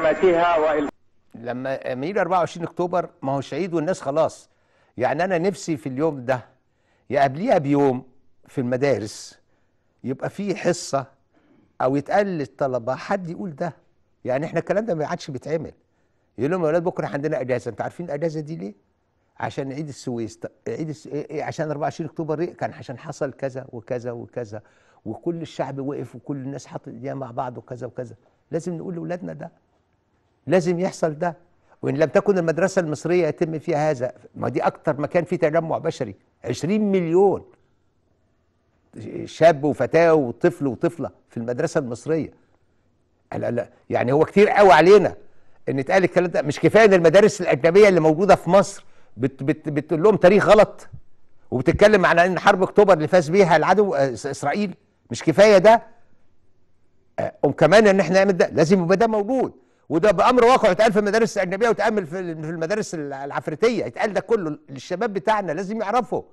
وإلهاماتها لما يجي 24 اكتوبر ما هوش عيد والناس خلاص يعني انا نفسي في اليوم ده يا قبليها بيوم في المدارس يبقى في حصه او يتقال للطلبه حد يقول ده يعني احنا الكلام ده ما عادش بيتعمل يقول لهم يا اولاد بكره عندنا اجازه انتوا عارفين الاجازه دي ليه؟ عشان عيد السويس عيد الس... إيه، إيه، عشان 24 اكتوبر كان عشان حصل كذا وكذا وكذا وكل الشعب وقف وكل الناس حاطط ايديها مع بعض وكذا وكذا لازم نقول لاولادنا ده لازم يحصل ده وإن لم تكن المدرسة المصرية يتم فيها هذا ما دي أكتر مكان فيه تجمع بشري 20 مليون شاب وفتاة وطفل وطفلة في المدرسة المصرية لا لا يعني هو كتير قوي علينا ان اتقال الكلام ده مش كفايه ان المدارس الاجنبيه اللي موجوده في مصر بت بت بتقول لهم تاريخ غلط وبتتكلم على ان حرب اكتوبر اللي فاز بيها العدو آه، اسرائيل مش كفايه ده أم آه، كمان ان احنا نعمل ده لازم يبقى ده موجود وده بامر واقع يتقال في المدارس الاجنبيه وتامل في المدارس العفريتيه يتقال ده كله للشباب بتاعنا لازم يعرفه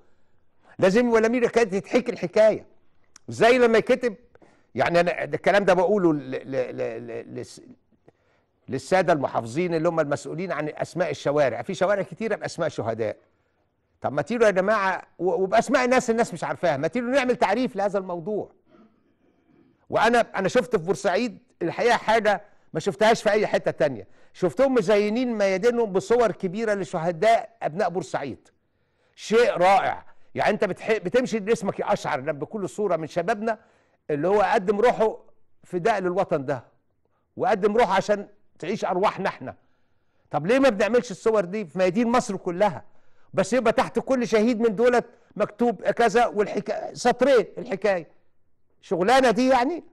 لازم ولا مين كانت تتحكي الحكايه زي لما يكتب يعني انا الكلام ده بقوله للساده المحافظين اللي هم المسؤولين عن اسماء الشوارع في شوارع كتيره باسماء شهداء طب ما تيجوا يا جماعه وباسماء الناس الناس مش عارفاها ما تيجوا نعمل تعريف لهذا الموضوع وانا انا شفت في بورسعيد الحقيقه حاجه ما شفتهاش في اي حته تانية شفتهم مزينين ميادينهم بصور كبيره لشهداء ابناء بورسعيد شيء رائع يعني انت بتح... بتمشي يا اشعر لما بكل صوره من شبابنا اللي هو قدم روحه فداء للوطن ده وقدم روحه عشان تعيش ارواحنا احنا طب ليه ما بنعملش الصور دي في ميادين مصر كلها بس يبقى تحت كل شهيد من دولت مكتوب كذا والحكايه سطرين الحكايه شغلانه دي يعني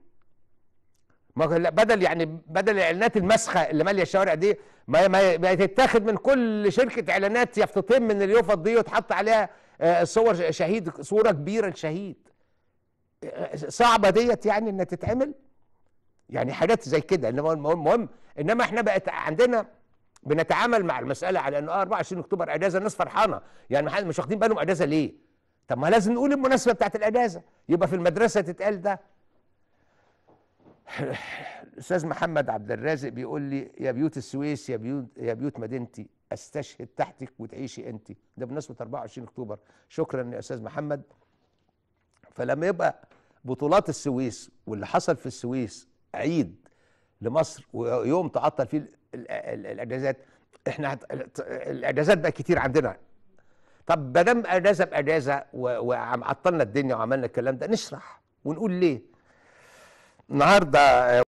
ما بدل يعني بدل الاعلانات المسخه اللي ماليه الشوارع دي ما, ما, تتاخد من كل شركه اعلانات يافطتين من اليوفط دي وتحط عليها آه، صور شهيد صوره كبيره لشهيد آه، صعبه ديت يعني انها تتعمل يعني حاجات زي كده انما المهم مهم انما احنا بقت عندنا بنتعامل مع المساله على انه 24 آه، اكتوبر اجازه الناس فرحانه يعني مش واخدين بالهم اجازه ليه؟ طب ما لازم نقول المناسبه بتاعت الاجازه يبقى في المدرسه تتقال ده الاستاذ محمد عبد الرازق بيقول لي يا بيوت السويس يا بيوت يا بيوت مدينتي استشهد تحتك وتعيشي انت ده بمناسبه 24 اكتوبر شكرا يا استاذ محمد فلما يبقى بطولات السويس واللي حصل في السويس عيد لمصر ويوم تعطل فيه الاجازات احنا الاجازات بقى كتير عندنا طب ما دام اجازه باجازه وعطلنا الدنيا وعملنا الكلام ده نشرح ونقول ليه النهارده